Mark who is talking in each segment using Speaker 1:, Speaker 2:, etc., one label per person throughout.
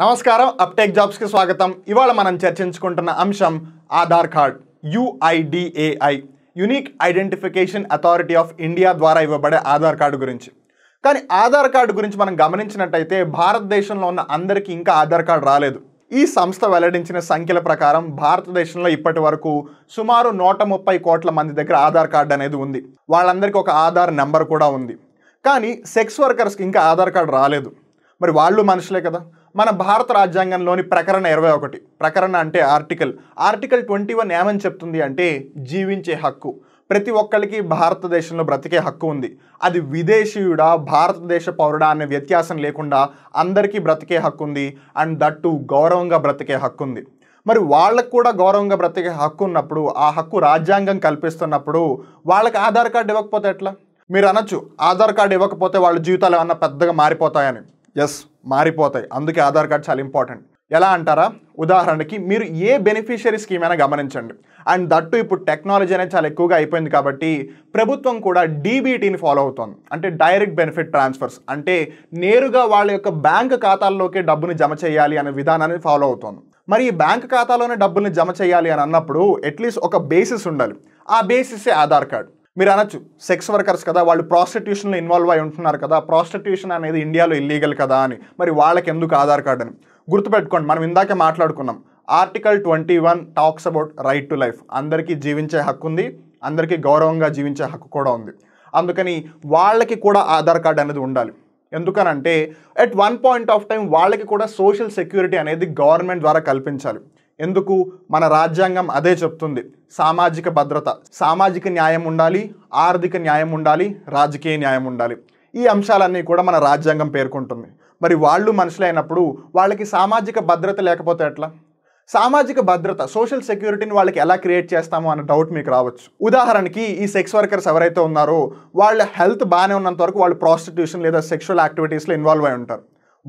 Speaker 1: నమస్కారం అప్టెక్ జాబ్స్కి స్వాగతం ఇవాళ మనం చర్చించుకుంటున్న అంశం Aadhaar card UIDAI unique identification authority of India ద్వారా ఇవ్వబడే ఆధార్ కార్డు గురించి కానీ ఆధార్ కార్డు గురించి మనం గమనించినట్టయితే భారతదేశంలో ఉన్న అందరికీ ఇంకా ఆధార్ కార్డు రాలేదు ఈ సంస్థ వెల్లడించిన సంఖ్యల ప్రకారం భారతదేశంలో ఇప్పటి వరకు సుమారు నూట ముప్పై కోట్ల మంది దగ్గర ఆధార్ కార్డు అనేది ఉంది వాళ్ళందరికీ ఒక ఆధార్ నెంబర్ కూడా ఉంది కానీ సెక్స్ వర్కర్స్కి ఇంకా ఆధార్ కార్డు రాలేదు మరి వాళ్ళు మనుషులే కదా మన భారత రాజ్యాంగంలోని ప్రకరణ ఇరవై ఒకటి ప్రకరణ అంటే ఆర్టికల్ ఆర్టికల్ ట్వంటీ వన్ ఏమని చెప్తుంది అంటే జీవించే హక్కు ప్రతి ఒక్కరికి భారతదేశంలో బ్రతికే హక్కు ఉంది అది విదేశీయుడా భారతదేశ పౌరుడా అనే వ్యత్యాసం లేకుండా అందరికీ బ్రతికే హక్కు ఉంది అండ్ దట్టు గౌరవంగా బ్రతికే హక్కు ఉంది మరి వాళ్ళకు కూడా గౌరవంగా బ్రతికే హక్కు ఉన్నప్పుడు ఆ హక్కు రాజ్యాంగం కల్పిస్తున్నప్పుడు వాళ్ళకి ఆధార్ కార్డు ఇవ్వకపోతే ఎట్లా మీరు అనొచ్చు ఆధార్ కార్డు ఇవ్వకపోతే వాళ్ళ జీవితాలు ఏమన్నా పెద్దగా మారిపోతాయని ఎస్ మారిపోతాయి అందుకే ఆధార్ కార్డ్ చాలా ఇంపార్టెంట్ ఎలా అంటారా ఉదాహరణకి మీరు ఏ బెనిఫిషియరీ స్కీమ్ అయినా గమనించండి అండ్ దట్టు ఇప్పుడు టెక్నాలజీ అనేది చాలా ఎక్కువగా అయిపోయింది కాబట్టి ప్రభుత్వం కూడా డీబీటీని ఫాలో అవుతోంది అంటే డైరెక్ట్ బెనిఫిట్ ట్రాన్స్ఫర్స్ అంటే నేరుగా వాళ్ళ యొక్క బ్యాంక్ ఖాతాల్లోకి డబ్బుని జమ చేయాలి అనే విధానాన్ని ఫాలో అవుతోంది మరి ఈ బ్యాంక్ ఖాతాలోనే డబ్బుల్ని జమ చేయాలి అని అన్నప్పుడు అట్లీస్ట్ ఒక బేసిస్ ఉండాలి ఆ బేసిసే ఆధార్ కార్డ్ మీరు అనొచ్చు సెక్స్ వర్కర్స్ కదా వాళ్ళు ప్రాస్టిట్యూషన్లో ఇన్వాల్వ్ అయి ఉంటున్నారు కదా ప్రాస్టిట్యూషన్ అనేది ఇండియాలో ఇల్లీగల్ కదా అని మరి వాళ్ళకి ఎందుకు ఆధార్ కార్డు అని గుర్తుపెట్టుకోండి మనం ఇందాకే మాట్లాడుకున్నాం article twenty one talks about right to life అందరికీ జీవించే హక్కు ఉంది అందరికీ గౌరవంగా జీవించే హక్కు కూడా ఉంది అందుకని వాళ్ళకి కూడా ఆధార్ కార్డు అనేది ఉండాలి ఎందుకనంటే at one point of time వాళ్ళకి కూడా సోషల్ సెక్యూరిటీ అనేది గవర్నమెంట్ ద్వారా కల్పించాలి ఎందుకు మన రాజ్యాంగం అదే చెప్తుంది సామాజిక భద్రత సామాజిక న్యాయం ఉండాలి ఆర్థిక న్యాయం ఉండాలి రాజకీయ న్యాయం ఉండాలి ఈ అంశాలన్నీ కూడా మన రాజ్యాంగం పేర్కొంటుంది మరి వాళ్ళు మనుషులైనప్పుడు వాళ్ళకి సామాజిక భద్రత లేకపోతే ఎట్లా సామాజిక భద్రత సోషల్ సెక్యూరిటీని వాళ్ళకి ఎలా క్రియేట్ చేస్తామో అన్న డౌట్ మీకు రావచ్చు ఉదాహరణకి ఈ సెక్స్ వర్కర్స్ ఎవరైతే ఉన్నారో వాళ్ళ హెల్త్ బాగానే ఉన్నంత వరకు వాళ్ళు ప్రాస్టిట్యూషన్ లేదా సెక్షువల్ యాక్టివిటీస్లో ఇన్వాల్వ్ అయి ఉంటారు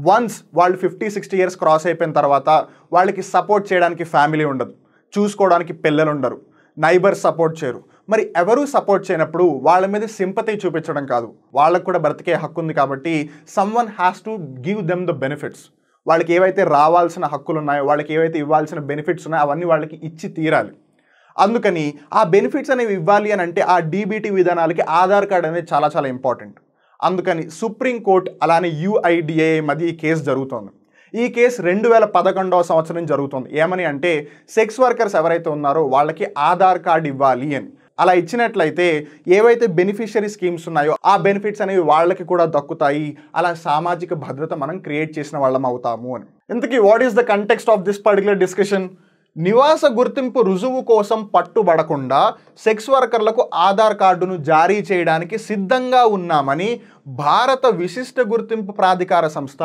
Speaker 1: వన్స్ వాళ్ళు ఫిఫ్టీ సిక్స్టీ ఇయర్స్ క్రాస్ అయిపోయిన తర్వాత వాళ్ళకి సపోర్ట్ చేయడానికి ఫ్యామిలీ ఉండదు చూసుకోవడానికి పిల్లలు ఉండరు నైబర్స్ సపోర్ట్ చేయరు మరి ఎవరూ సపోర్ట్ చేయనప్పుడు వాళ్ళ మీద సింపతి చూపించడం కాదు వాళ్ళకు కూడా బ్రతికే హక్కు ఉంది కాబట్టి some one has to give them the benefits వాళ్ళకి ఏవైతే రావాల్సిన హక్కులు ఉన్నాయో వాళ్ళకి ఏవైతే ఇవ్వాల్సిన బెనిఫిట్స్ ఉన్నాయో అవన్నీ వాళ్ళకి ఇచ్చి తీరాలి అందుకని ఆ బెనిఫిట్స్ అనేవి ఇవ్వాలి అని అంటే ఆ డీబీటీ విధానాలకి ఆధార్ కార్డ్ అనేది చాలా చాలా ఇంపార్టెంట్ అందుకని సుప్రీంకోర్టు అలానే యూఐడిఏ మధ్య ఈ కేసు జరుగుతోంది ఈ కేసు రెండు వేల పదకొండవ సంవత్సరం జరుగుతుంది ఏమని అంటే సెక్స్ వర్కర్స్ ఎవరైతే ఉన్నారో వాళ్ళకి ఆధార్ కార్డు ఇవ్వాలి అని అలా ఇచ్చినట్లయితే ఏవైతే బెనిఫిషియరీ స్కీమ్స్ ఉన్నాయో ఆ బెనిఫిట్స్ అనేవి వాళ్ళకి కూడా దక్కుతాయి అలా సామాజిక భద్రత మనం క్రియేట్ చేసిన వాళ్ళం అవుతాము అని ఇంతకీ what is the context of this particular discussion నివాస గుర్తింపు రుజువు కోసం పట్టుబడకుండా సెక్స్ వర్కర్లకు ఆధార్ కార్డును జారీ చేయడానికి సిద్ధంగా ఉన్నామని భారత విశిష్ట గుర్తింపు ప్రాధికార సంస్థ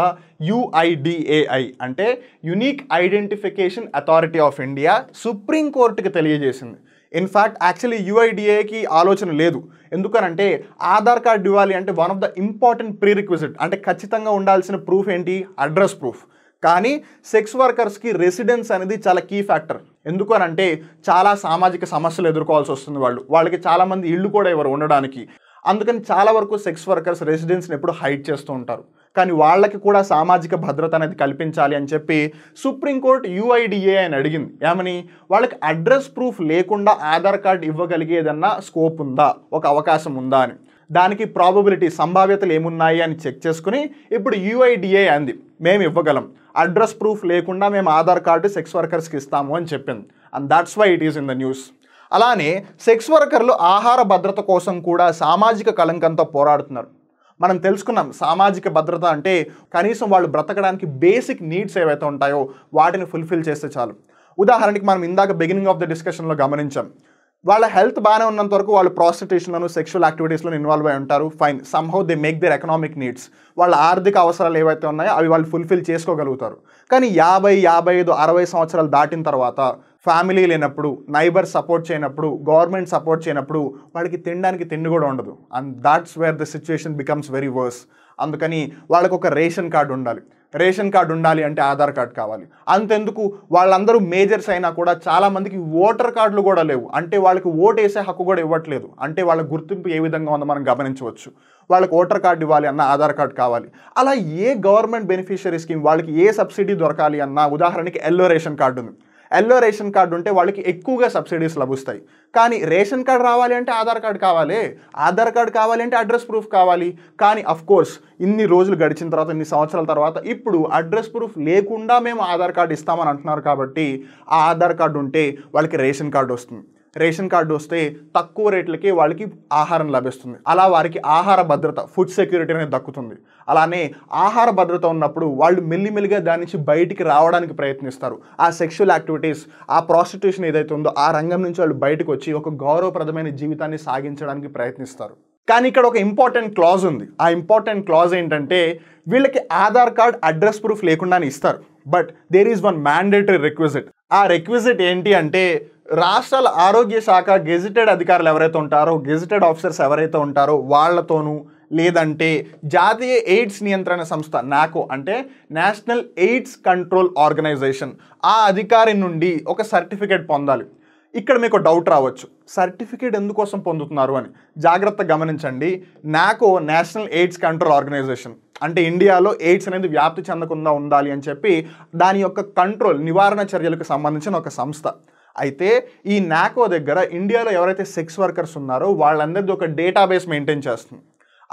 Speaker 1: యుఐడిఏఐ అంటే unique identification authority of India సుప్రీంకోర్టుకి తెలియజేసింది ఇన్ఫ్యాక్ట్ యాక్చువల్లీ యుఐడిఏకి ఆలోచన లేదు ఎందుకనంటే ఆధార్ కార్డు ఇవ్వాలి అంటే one of the important prerequisite అంటే ఖచ్చితంగా ఉండాల్సిన ప్రూఫ్ ఏంటి అడ్రస్ ప్రూఫ్ కానీ సెక్స్ వర్కర్స్కి రెసిడెన్స్ అనేది చాలా కీ ఫ్యాక్టర్ ఎందుకు అంటే చాలా సామాజిక సమస్యలు ఎదుర్కోవాల్సి వస్తుంది వాళ్ళు వాళ్ళకి చాలామంది ఇళ్ళు కూడా ఎవరు ఉండడానికి అందుకని చాలా వరకు సెక్స్ వర్కర్స్ రెసిడెన్స్ని ఎప్పుడు హైడ్ చేస్తూ ఉంటారు కానీ వాళ్ళకి కూడా సామాజిక భద్రత అనేది కల్పించాలి అని చెప్పి సుప్రీంకోర్టు యూఐడిఏ అని అడిగింది ఏమని వాళ్ళకి అడ్రస్ ప్రూఫ్ లేకుండా ఆధార్ కార్డు ఇవ్వగలిగేదన్నా స్కోప్ ఉందా ఒక అవకాశం ఉందా అని దానికి ప్రాబబిలిటీ సంభావ్యతలు ఏమున్నాయి అని చెక్ చేసుకుని ఇప్పుడు యూఐడిఏ అంది మేము ఇవ్వగలం అడ్రస్ ప్రూఫ్ లేకుండా మేము ఆధార్ కార్డు సెక్స్ వర్కర్స్కి ఇస్తాము అని చెప్పింది and that's why it is in the news అలానే సెక్స్ వర్కర్లు ఆహార భద్రత కోసం కూడా సామాజిక కలంకంతో పోరాడుతున్నారు మనం తెలుసుకున్నాం సామాజిక భద్రత అంటే కనీసం వాళ్ళు బ్రతకడానికి బేసిక్ నీడ్స్ ఏవైతే ఉంటాయో వాటిని ఫుల్ఫిల్ చేస్తే చాలు ఉదాహరణకి మనం ఇందాక బిగినింగ్ ఆఫ్ ద డిస్కషన్లో గమనించాం వాళ్ళ హెల్త్ బాగానే ఉన్నంత వరకు వాళ్ళు ప్రాస్టిట్యూషన్లను సెక్షువల్ యాక్టివిటీస్లో ఇన్వాల్వ్ అయి ఉంటారు fine somehow they make their economic needs వాళ్ళ ఆర్థిక అవసరాలు ఏవైతే ఉన్నాయో అవి వాళ్ళు ఫుల్ఫిల్ చేసుకోగలుగుతారు కానీ యాభై యాభై ఐదు అరవై సంవత్సరాలు దాటిన తర్వాత ఫ్యామిలీ లేనప్పుడు నైబర్ సపోర్ట్ చేయనప్పుడు గవర్నమెంట్ సపోర్ట్ చేయనప్పుడు వాళ్ళకి తినడానికి తిండి కూడా ఉండదు and that's where the situation becomes very worse అందుకని వాళ్ళకు ఒక రేషన్ కార్డు ఉండాలి రేషన్ కార్డు ఉండాలి అంటే ఆధార్ కార్డు కావాలి అంతెందుకు వాళ్ళందరూ మేజర్స్ అయినా కూడా చాలామందికి ఓటర్ కార్డులు కూడా లేవు అంటే వాళ్ళకి ఓటు వేసే హక్కు కూడా ఇవ్వట్లేదు అంటే వాళ్ళ గుర్తింపు ఏ విధంగా ఉందో మనం గమనించవచ్చు వాళ్ళకి ఓటర్ కార్డు ఇవ్వాలి అన్న ఆధార్ కార్డు కావాలి అలా ఏ గవర్నమెంట్ బెనిఫిషియరీ స్కీమ్ వాళ్ళకి ఏ సబ్సిడీ దొరకాలి అన్న ఉదాహరణకి ఎల్లో రేషన్ కార్డు ఉంది ఎల్లో రేషన్ కార్డు ఉంటే వాళ్ళకి ఎక్కువగా సబ్సిడీస్ లభిస్తాయి కానీ రేషన్ కార్డు రావాలి అంటే ఆధార్ కార్డు కావాలి ఆధార్ కార్డు కావాలి అంటే అడ్రస్ ప్రూఫ్ కావాలి కానీ కోర్స్ ఇన్ని రోజులు గడిచిన తర్వాత ఇన్ని సంవత్సరాల తర్వాత ఇప్పుడు అడ్రస్ ప్రూఫ్ లేకుండా మేము ఆధార్ కార్డు ఇస్తామని అంటున్నారు కాబట్టి ఆ ఆధార్ కార్డు ఉంటే వాళ్ళకి రేషన్ కార్డు వస్తుంది రేషన్ కార్డు వస్తే తక్కువ రేట్లకి వాళ్ళకి ఆహారం లభిస్తుంది అలా వారికి ఆహార భద్రత ఫుడ్ సెక్యూరిటీ అనేది దక్కుతుంది అలానే ఆహార భద్రత ఉన్నప్పుడు వాళ్ళు మెల్లిమెల్లిగా దాని నుంచి బయటికి రావడానికి ప్రయత్నిస్తారు ఆ సెక్షువల్ యాక్టివిటీస్ ఆ ప్రాస్టిట్యూషన్ ఏదైతే ఉందో ఆ రంగం నుంచి వాళ్ళు బయటకు వచ్చి ఒక గౌరవప్రదమైన జీవితాన్ని సాగించడానికి ప్రయత్నిస్తారు కానీ ఇక్కడ ఒక ఇంపార్టెంట్ క్లాజ్ ఉంది ఆ ఇంపార్టెంట్ క్లాజ్ ఏంటంటే వీళ్ళకి ఆధార్ కార్డ్ అడ్రస్ ప్రూఫ్ లేకుండానే ఇస్తారు but there is one mandatory requisite ఆ రిక్విజిట్ ఏంటి అంటే రాష్ట్రాల ఆరోగ్య శాఖ గెజిటెడ్ అధికారులు ఎవరైతే ఉంటారో గెజిటెడ్ ఆఫీసర్స్ ఎవరైతే ఉంటారో వాళ్లతోనూ లేదంటే జాతీయ ఎయిడ్స్ నియంత్రణ సంస్థ నాకో అంటే నేషనల్ ఎయిడ్స్ కంట్రోల్ ఆర్గనైజేషన్ ఆ అధికారి నుండి ఒక సర్టిఫికేట్ పొందాలి ఇక్కడ మీకు డౌట్ రావచ్చు సర్టిఫికేట్ ఎందుకోసం పొందుతున్నారు అని జాగ్రత్త గమనించండి నాకో నేషనల్ ఎయిడ్స్ కంట్రోల్ ఆర్గనైజేషన్ అంటే ఇండియాలో ఎయిడ్స్ అనేది వ్యాప్తి చెందకుండా ఉండాలి అని చెప్పి దాని యొక్క కంట్రోల్ నివారణ చర్యలకు సంబంధించిన ఒక సంస్థ అయితే ఈ నాకో దగ్గర ఇండియాలో ఎవరైతే సెక్స్ వర్కర్స్ ఉన్నారో వాళ్ళందరిది ఒక డేటాబేస్ మెయింటైన్ చేస్తుంది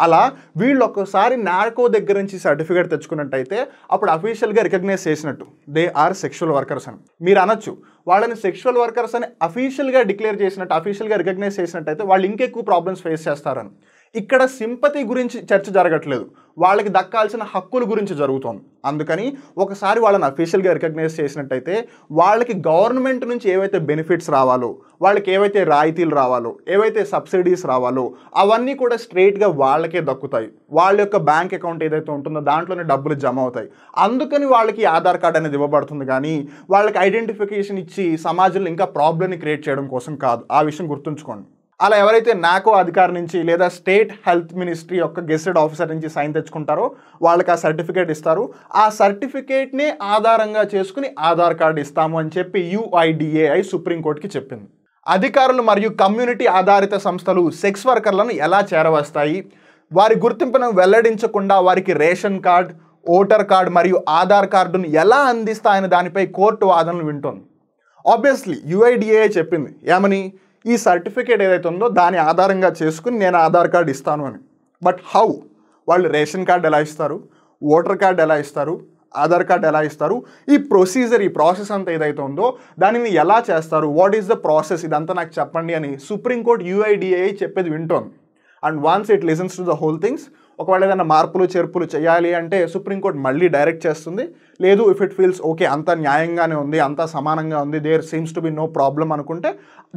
Speaker 1: అలా వీళ్ళు ఒక్కసారి నాకో దగ్గర నుంచి సర్టిఫికేట్ తెచ్చుకున్నట్టయితే అప్పుడు అఫీషియల్గా రికగ్నైజ్ చేసినట్టు దే ఆర్ సెక్షువల్ వర్కర్స్ అని మీరు అనొచ్చు వాళ్ళని సెక్షువల్ వర్కర్స్ అని అఫీషియల్గా డిక్లేర్ చేసినట్టు అఫీషియల్గా రికగ్నైజ్ చేసినట్టయితే వాళ్ళు ఇంకెక్కువ ప్రాబ్లమ్స్ ఫేస్ చేస్తారని ఇక్కడ సింపతి గురించి చర్చ జరగట్లేదు వాళ్ళకి దక్కాల్సిన హక్కుల గురించి జరుగుతోంది అందుకని ఒకసారి వాళ్ళని అఫీషియల్గా రికగ్నైజ్ చేసినట్టయితే వాళ్ళకి గవర్నమెంట్ నుంచి ఏవైతే బెనిఫిట్స్ రావాలో వాళ్ళకి ఏవైతే రాయితీలు రావాలో ఏవైతే సబ్సిడీస్ రావాలో అవన్నీ కూడా స్ట్రేట్గా వాళ్ళకే దక్కుతాయి వాళ్ళ యొక్క బ్యాంక్ అకౌంట్ ఏదైతే ఉంటుందో దాంట్లోనే డబ్బులు జమ అవుతాయి అందుకని వాళ్ళకి ఆధార్ కార్డ్ అనేది ఇవ్వబడుతుంది కానీ వాళ్ళకి ఐడెంటిఫికేషన్ ఇచ్చి సమాజంలో ఇంకా ప్రాబ్లమ్ని క్రియేట్ చేయడం కోసం కాదు ఆ విషయం గుర్తుంచుకోండి అలా ఎవరైతే నాకో అధికారి నుంచి లేదా స్టేట్ హెల్త్ మినిస్ట్రీ యొక్క గెస్టెడ్ ఆఫీసర్ నుంచి సైన్ తెచ్చుకుంటారో వాళ్ళకి ఆ సర్టిఫికేట్ ఇస్తారు ఆ సర్టిఫికేట్ని ఆధారంగా చేసుకుని ఆధార్ కార్డు ఇస్తాము అని చెప్పి యుఐడిఏఐ సుప్రీంకోర్టుకి చెప్పింది అధికారులు మరియు కమ్యూనిటీ ఆధారిత సంస్థలు సెక్స్ వర్కర్లను ఎలా చేరవేస్తాయి వారి గుర్తింపును వెల్లడించకుండా వారికి రేషన్ కార్డ్ ఓటర్ కార్డ్ మరియు ఆధార్ కార్డును ఎలా అందిస్తాయని దానిపై కోర్టు వాదనలు వింటోంది ఆబ్వియస్లీ యుఐడిఏ చెప్పింది ఏమని ఈ సర్టిఫికేట్ ఏదైతే ఉందో దాని ఆధారంగా చేసుకుని నేను ఆధార్ కార్డు ఇస్తాను అని బట్ హౌ వాళ్ళు రేషన్ కార్డు ఎలా ఇస్తారు ఓటర్ కార్డు ఎలా ఇస్తారు ఆధార్ కార్డ్ ఎలా ఇస్తారు ఈ ప్రొసీజర్ ఈ ప్రాసెస్ అంతా ఏదైతే ఉందో దానిని ఎలా చేస్తారు వాట్ ఈస్ ద ప్రాసెస్ ఇదంతా నాకు చెప్పండి అని సుప్రీంకోర్టు యూఐడిఏ చెప్పేది వింటోంది and once it listens to the whole things ఒకవేళ ఏదైనా మార్పులు చేర్పులు చేయాలి అంటే సుప్రీంకోర్టు మళ్ళీ డైరెక్ట్ చేస్తుంది లేదు ఇఫ్ ఇట్ ఫీల్స్ ఓకే అంత న్యాయంగానే ఉంది అంతా సమానంగా ఉంది there seems to be no problem అనుకుంటే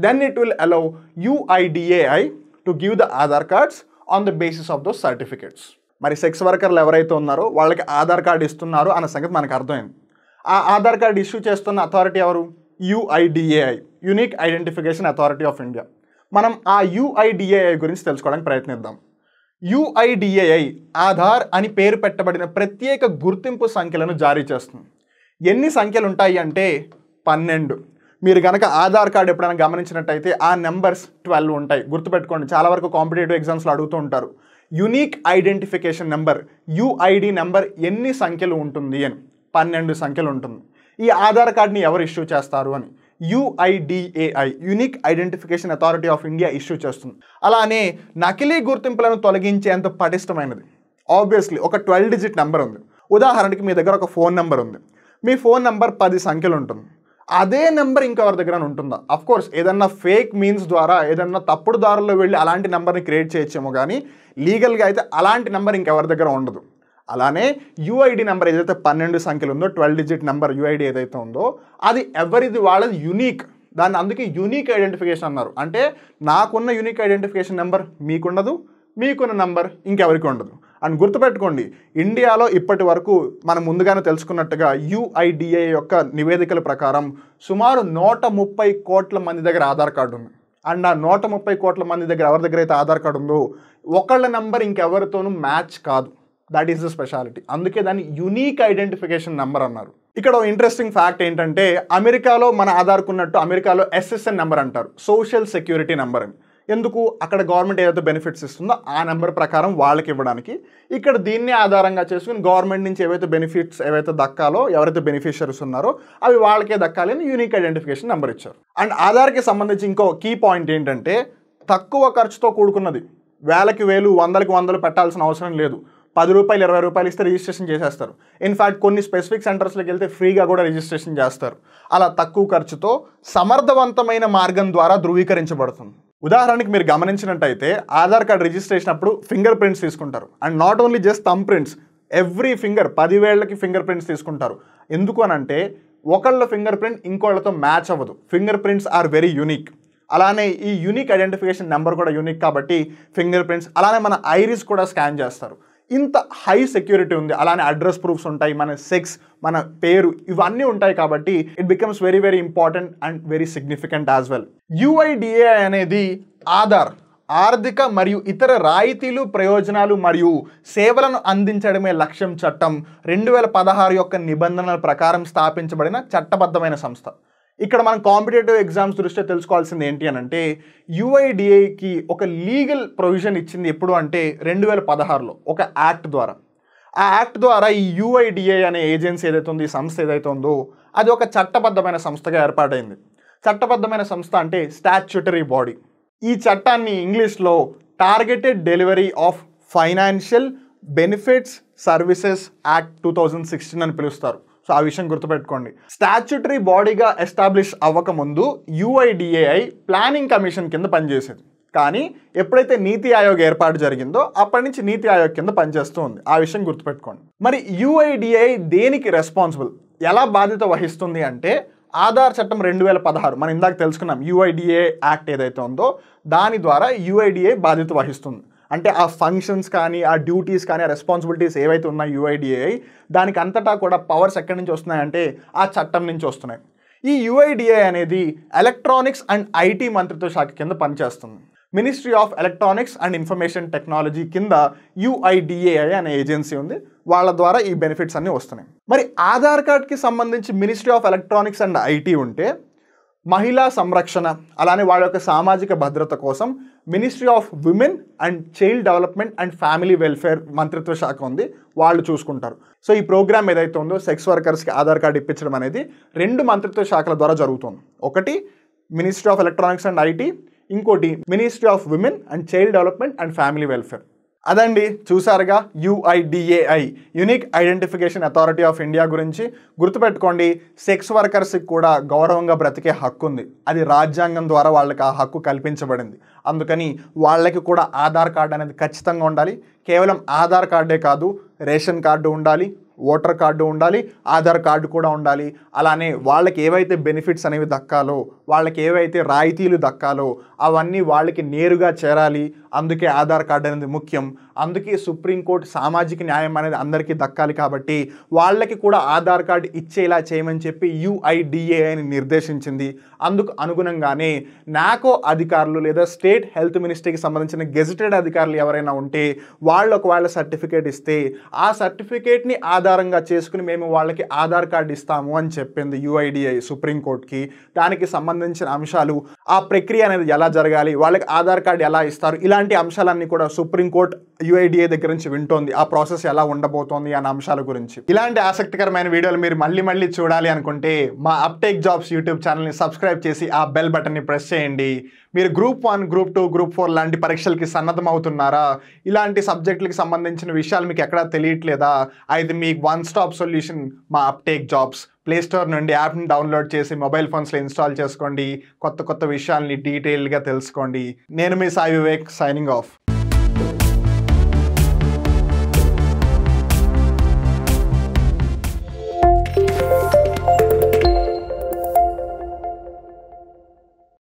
Speaker 1: then it will allow UIDAI to give the Aadhaar cards on the basis of those certificates మరి సెక్స్ వర్కర్లు ఎవరైతే ఉన్నారో వాళ్ళకి ఆధార్ కార్డు ఇస్తున్నారు అన్న సంగతి మనకు అర్థమైంది ఆ ఆధార్ కార్డు ఇష్యూ చేస్తున్న అథారిటీ ఎవరు UIDAI unique identification authority of India మనం ఆ యుఐడిఏఐ గురించి తెలుసుకోవడానికి ప్రయత్నిద్దాం యుఐడిఏఐ ఆధార్ అని పేరు పెట్టబడిన ప్రత్యేక గుర్తింపు సంఖ్యలను జారీ చేస్తుంది ఎన్ని సంఖ్యలు ఉంటాయి అంటే పన్నెండు మీరు కనుక ఆధార్ కార్డు ఎప్పుడైనా గమనించినట్టయితే ఆ నెంబర్స్ ట్వెల్వ్ ఉంటాయి గుర్తుపెట్టుకోండి చాలా వరకు కాంపిటేటివ్ ఎగ్జామ్స్లో అడుగుతూ ఉంటారు unique identification number UID number ఎన్ని సంఖ్యలు ఉంటుంది అని పన్నెండు సంఖ్యలు ఉంటుంది ఈ ఆధార్ కార్డ్ని ఎవరు ఇష్యూ చేస్తారు అని UIDAI unique identification authority of India issue చేస్తుంది అలానే నకిలీ గుర్తింపులను తొలగించేంత పటిష్టమైనది ఆబ్వియస్లీ ఒక ట్వెల్వ్ డిజిట్ నెంబర్ ఉంది ఉదాహరణకి మీ దగ్గర ఒక ఫోన్ నెంబర్ ఉంది మీ ఫోన్ నెంబర్ పది సంఖ్యలు ఉంటుంది అదే నెంబర్ ఇంకెవరి దగ్గర ఉంటుందా కోర్స్ ఏదన్నా ఫేక్ మీన్స్ ద్వారా ఏదన్నా తప్పుడు దారుల్లో వెళ్ళి అలాంటి నెంబర్ని క్రియేట్ చేయొచ్చేమో కానీ లీగల్గా అయితే అలాంటి నెంబర్ ఇంకెవరి దగ్గర ఉండదు అలానే యుఐడి నెంబర్ ఏదైతే పన్నెండు సంఖ్యలు ఉందో ట్వెల్వ్ డిజిట్ నెంబర్ యూఐడి ఏదైతే ఉందో అది ఎవరిది వాళ్ళది యునీక్ దాన్ని అందుకే యునీక్ ఐడెంటిఫికేషన్ అన్నారు అంటే నాకున్న యూనిక్ ఐడెంటిఫికేషన్ నెంబర్ మీకుండదు మీకున్న నెంబర్ ఇంకెవరికి ఉండదు అండ్ గుర్తుపెట్టుకోండి ఇండియాలో ఇప్పటి వరకు మనం ముందుగానే తెలుసుకున్నట్టుగా యుఐడిఏ యొక్క నివేదికల ప్రకారం సుమారు నూట ముప్పై కోట్ల మంది దగ్గర ఆధార్ కార్డు ఉంది అండ్ ఆ నూట ముప్పై కోట్ల మంది దగ్గర ఎవరి దగ్గర అయితే ఆధార్ కార్డు ఉందో ఒకళ్ళ నెంబర్ ఇంకెవరితోనూ మ్యాచ్ కాదు దాట్ ఈస్ ద స్పెషాలిటీ అందుకే దాన్ని యునీక్ ఐడెంటిఫికేషన్ నెంబర్ అన్నారు ఇక్కడ ఇంట్రెస్టింగ్ ఫ్యాక్ట్ ఏంటంటే అమెరికాలో మన ఆధార్కున్నట్టు అమెరికాలో ఎస్ఎస్ఎన్ నెంబర్ అంటారు సోషల్ సెక్యూరిటీ నెంబర్ అని ఎందుకు అక్కడ గవర్నమెంట్ ఏదైతే బెనిఫిట్స్ ఇస్తుందో ఆ నెంబర్ ప్రకారం వాళ్ళకి ఇవ్వడానికి ఇక్కడ దీన్ని ఆధారంగా చేసుకుని గవర్నమెంట్ నుంచి ఏవైతే బెనిఫిట్స్ ఏవైతే దక్కాలో ఎవరైతే బెనిఫిషరీస్ ఉన్నారో అవి వాళ్ళకే దక్కాలి అని యూనిక్ ఐడెంటిఫికేషన్ నెంబర్ ఇచ్చారు అండ్ ఆధార్కి సంబంధించి ఇంకో కీ పాయింట్ ఏంటంటే తక్కువ ఖర్చుతో కూడుకున్నది వేలకి వేలు వందలకి వందలు పెట్టాల్సిన అవసరం లేదు పది రూపాయలు ఇరవై రూపాయలు ఇస్తే రిజిస్ట్రేషన్ చేసేస్తారు ఇన్ఫ్యాక్ట్ కొన్ని స్పెసిఫిక్ సెంటర్స్లోకి వెళ్తే ఫ్రీగా కూడా రిజిస్ట్రేషన్ చేస్తారు అలా తక్కువ ఖర్చుతో సమర్థవంతమైన మార్గం ద్వారా ధృవీకరించబడుతుంది ఉదాహరణకి మీరు గమనించినట్టయితే ఆధార్ కార్డ్ రిజిస్ట్రేషన్ అప్పుడు ఫింగర్ ప్రింట్స్ తీసుకుంటారు and not only just thumb prints every finger పదివేళ్లకి ఫింగర్ ప్రింట్స్ తీసుకుంటారు ఎందుకు అంటే ఒకళ్ళ ఫింగర్ ప్రింట్ ఇంకోళ్ళతో మ్యాచ్ అవ్వదు fingerprints are very unique అలానే ఈ యూనిక్ ఐడెంటిఫికేషన్ నెంబర్ కూడా యూనిక్ కాబట్టి ఫింగర్ ప్రింట్స్ అలానే మన ఐరిస్ కూడా స్కాన్ చేస్తారు ఇంత హై సెక్యూరిటీ ఉంది అలానే అడ్రస్ ప్రూఫ్స్ ఉంటాయి మన సెక్స్ మన పేరు ఇవన్నీ ఉంటాయి కాబట్టి it becomes very very important and very significant as well UIDAI అనేది ఆధార్ ఆర్థిక మరియు ఇతర రాయితీలు ప్రయోజనాలు మరియు సేవలను అందించడమే లక్ష్యం చట్టం రెండు వేల పదహారు యొక్క నిబంధనల ప్రకారం స్థాపించబడిన చట్టబద్ధమైన సంస్థ ఇక్కడ మనం కాంపిటేటివ్ ఎగ్జామ్స్ దృష్ట్యా తెలుసుకోవాల్సింది ఏంటి అని అంటే యుఐడిఐకి ఒక లీగల్ ప్రొవిజన్ ఇచ్చింది ఎప్పుడు అంటే రెండు వేల పదహారులో ఒక యాక్ట్ ద్వారా ఆ యాక్ట్ ద్వారా ఈ యుఐడిఏ అనే ఏజెన్సీ ఏదైతే ఉందో ఈ సంస్థ ఏదైతే ఉందో అది ఒక చట్టబద్ధమైన సంస్థగా ఏర్పాటైంది చట్టబద్ధమైన సంస్థ అంటే స్టాచ్యుటరీ బాడీ ఈ చట్టాన్ని ఇంగ్లీష్లో targeted delivery of financial benefits services act two thousand sixteen అని పిలుస్తారు సో ఆ విషయం గుర్తుపెట్టుకోండి స్టాచ్యుటరీ బాడీగా ఎస్టాబ్లిష్ అవ్వకముందు యుఐడిఏఐ ప్లానింగ్ కమిషన్ కింద పనిచేసేది కానీ ఎప్పుడైతే నీతి ఆయోగ్ ఏర్పాటు జరిగిందో అప్పటి నుంచి నీతి ఆయోగ్ కింద పనిచేస్తూ ఉంది ఆ విషయం గుర్తుపెట్టుకోండి మరి యుఐడిఐ దేనికి రెస్పాన్సిబుల్ ఎలా బాధ్యత వహిస్తుంది అంటే ఆధార్ చట్టం రెండు వేల పదహారు మనం ఇందాక తెలుసుకున్నాం యుఐడిఏ యాక్ట్ ఏదైతే ఉందో దాని ద్వారా యుఐడిఏ బాధ్యత వహిస్తుంది అంటే ఆ ఫంక్షన్స్ కానీ ఆ డ్యూటీస్ కానీ ఆ రెస్పాన్సిబిలిటీస్ ఏవైతే ఉన్నాయి యూఐడిఏఐ దానికి అంతటా కూడా పవర్స్ ఎక్కడి నుంచి వస్తున్నాయంటే ఆ చట్టం నుంచి వస్తున్నాయి ఈ యూఐడిఏ అనేది ఎలక్ట్రానిక్స్ అండ్ ఐటీ మంత్రిత్వ శాఖ కింద పనిచేస్తుంది ministry of electronics and information technology కింద యుఐడిఏఐ అనే ఏజెన్సీ ఉంది వాళ్ళ ద్వారా ఈ బెనిఫిట్స్ అన్నీ వస్తున్నాయి మరి ఆధార్ కార్డ్కి సంబంధించి ministry of electronics and IT ఉంటే మహిళా సంరక్షణ అలానే వాళ్ళ యొక్క సామాజిక భద్రత కోసం ministry of women and child development and family welfare మంత్రిత్వ శాఖ ఉంది వాళ్ళు చూసుకుంటారు సో ఈ ప్రోగ్రామ్ ఏదైతే ఉందో సెక్స్ వర్కర్స్కి ఆధార్ కార్డు ఇప్పించడం అనేది రెండు మంత్రిత్వ శాఖల ద్వారా జరుగుతుంది ఒకటి ministry of electronics and IT ఇంకోటి ministry of women and child development and family welfare అదండి చూసారుగా UIDAI unique identification authority of India గురించి గుర్తుపెట్టుకోండి సెక్స్ వర్కర్స్కి కూడా గౌరవంగా బ్రతికే హక్కు ఉంది అది రాజ్యాంగం ద్వారా వాళ్ళకి ఆ హక్కు కల్పించబడింది అందుకని వాళ్ళకి కూడా ఆధార్ కార్డు అనేది ఖచ్చితంగా ఉండాలి కేవలం ఆధార్ కార్డే కాదు రేషన్ కార్డు ఉండాలి ఓటర్ కార్డు ఉండాలి ఆధార్ కార్డు కూడా ఉండాలి అలానే వాళ్ళకి ఏవైతే బెనిఫిట్స్ అనేవి దక్కాలో వాళ్ళకి ఏవైతే రాయితీలు దక్కాలో అవన్నీ వాళ్ళకి నేరుగా చేరాలి అందుకే ఆధార్ కార్డు అనేది ముఖ్యం అందుకే సుప్రీంకోర్టు సామాజిక న్యాయం అనేది అందరికీ దక్కాలి కాబట్టి వాళ్ళకి కూడా ఆధార్ కార్డు ఇచ్చేలా చేయమని చెప్పి యుఐడిఏ అని నిర్దేశించింది అందుకు అనుగుణంగానే నాకో అధికారులు లేదా స్టేట్ హెల్త్ మినిస్ట్రీకి సంబంధించిన గెజిటెడ్ అధికారులు ఎవరైనా ఉంటే వాళ్ళు ఒకవేళ సర్టిఫికేట్ ఇస్తే ఆ సర్టిఫికేట్ని ఆధార్ ఆధారంగా చేసుకుని మేము వాళ్ళకి ఆధార్ కార్డు ఇస్తాము అని చెప్పింది యుఐడిఐ సుప్రీంకోర్టుకి దానికి సంబంధించిన అంశాలు ఆ ప్రక్రియ అనేది ఎలా జరగాలి వాళ్ళకి ఆధార్ కార్డు ఎలా ఇస్తారు ఇలాంటి అంశాలన్నీ కూడా సుప్రీంకోర్టు యుఐడిఏ దగ్గర నుంచి వింటోంది ఆ ప్రాసెస్ ఎలా ఉండబోతోంది అనే అంశాల గురించి ఇలాంటి ఆసక్తికరమైన వీడియోలు మీరు మళ్ళీ మళ్ళీ చూడాలి అనుకుంటే మా అప్టేక్ జాబ్స్ యూట్యూబ్ ఛానల్ని సబ్స్క్రైబ్ చేసి ఆ బెల్ బటన్ని ప్రెస్ చేయండి మీరు group one group two group four లాంటి పరీక్షలకి సన్నద్ధం అవుతున్నారా ఇలాంటి సబ్జెక్టులకు సంబంధించిన విషయాలు మీకు ఎక్కడా తెలియట్లేదా అయితే మీ మీకు వన్ స్టాప్ సొల్యూషన్ మా అప్టేక్ జాబ్స్ ప్లే స్టోర్ నుండి యాప్ని డౌన్లోడ్ చేసి మొబైల్ ఫోన్స్లో ఇన్స్టాల్ చేసుకోండి కొత్త కొత్త విషయాల్ని డీటెయిల్గా తెలుసుకోండి నేను మీ సాయి వివేక్ సైనింగ్ ఆఫ్